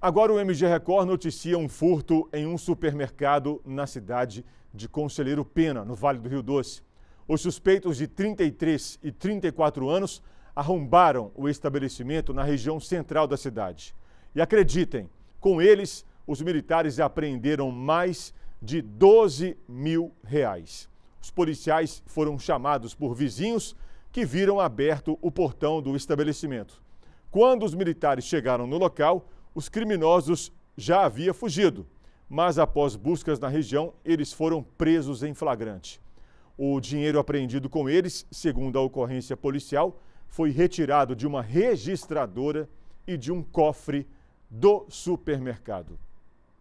Agora o MG Record noticia um furto em um supermercado na cidade de Conselheiro Pena, no Vale do Rio Doce. Os suspeitos de 33 e 34 anos arrombaram o estabelecimento na região central da cidade. E acreditem, com eles, os militares apreenderam mais de 12 mil reais. Os policiais foram chamados por vizinhos que viram aberto o portão do estabelecimento. Quando os militares chegaram no local, os criminosos já haviam fugido, mas após buscas na região, eles foram presos em flagrante. O dinheiro apreendido com eles, segundo a ocorrência policial, foi retirado de uma registradora e de um cofre do supermercado.